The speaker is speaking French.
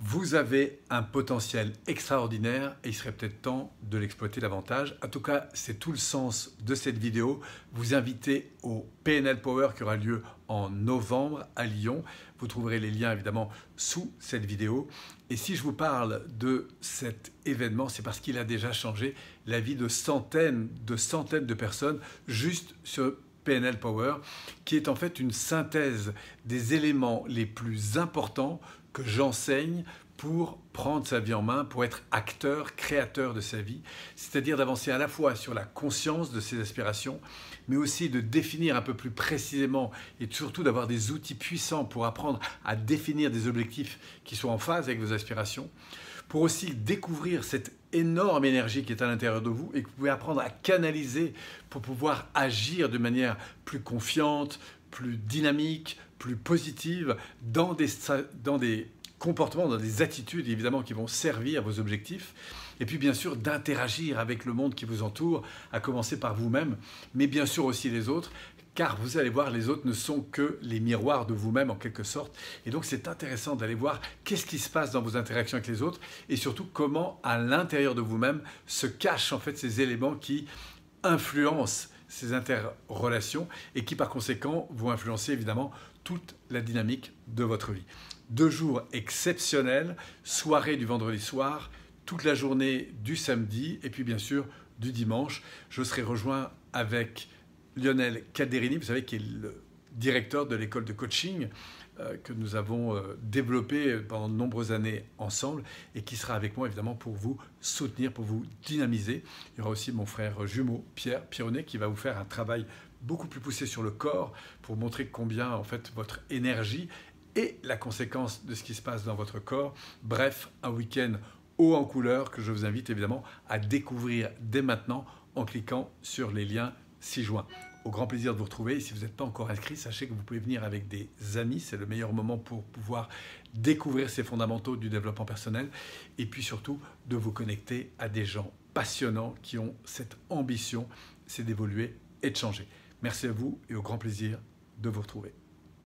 Vous avez un potentiel extraordinaire et il serait peut-être temps de l'exploiter davantage. En tout cas, c'est tout le sens de cette vidéo. Vous invitez au PNL Power qui aura lieu en novembre à Lyon. Vous trouverez les liens évidemment sous cette vidéo. Et si je vous parle de cet événement, c'est parce qu'il a déjà changé la vie de centaines, de centaines de personnes juste sur PNL Power, qui est en fait une synthèse des éléments les plus importants que j'enseigne pour prendre sa vie en main, pour être acteur, créateur de sa vie, c'est-à-dire d'avancer à la fois sur la conscience de ses aspirations, mais aussi de définir un peu plus précisément et surtout d'avoir des outils puissants pour apprendre à définir des objectifs qui soient en phase avec vos aspirations, pour aussi découvrir cette énorme énergie qui est à l'intérieur de vous et que vous pouvez apprendre à canaliser pour pouvoir agir de manière plus confiante, plus dynamique, plus positive dans des, dans des comportements, dans des attitudes évidemment qui vont servir vos objectifs. Et puis bien sûr d'interagir avec le monde qui vous entoure, à commencer par vous-même, mais bien sûr aussi les autres, car vous allez voir, les autres ne sont que les miroirs de vous-même en quelque sorte. Et donc c'est intéressant d'aller voir qu'est-ce qui se passe dans vos interactions avec les autres et surtout comment à l'intérieur de vous-même se cachent en fait ces éléments qui influencent ces interrelations et qui par conséquent vont influencer évidemment toute la dynamique de votre vie. Deux jours exceptionnels, soirée du vendredi soir, toute la journée du samedi et puis bien sûr du dimanche. Je serai rejoint avec Lionel Caderini, vous savez, qui est le directeur de l'école de coaching euh, que nous avons euh, développé pendant de nombreuses années ensemble et qui sera avec moi évidemment pour vous soutenir, pour vous dynamiser. Il y aura aussi mon frère jumeau Pierre Pironnet qui va vous faire un travail beaucoup plus poussé sur le corps pour montrer combien en fait votre énergie est la conséquence de ce qui se passe dans votre corps. Bref, un week-end haut en couleur que je vous invite évidemment à découvrir dès maintenant en cliquant sur les liens ci-joints au grand plaisir de vous retrouver. Et si vous n'êtes pas encore inscrit, sachez que vous pouvez venir avec des amis. C'est le meilleur moment pour pouvoir découvrir ces fondamentaux du développement personnel et puis surtout de vous connecter à des gens passionnants qui ont cette ambition, c'est d'évoluer et de changer. Merci à vous et au grand plaisir de vous retrouver.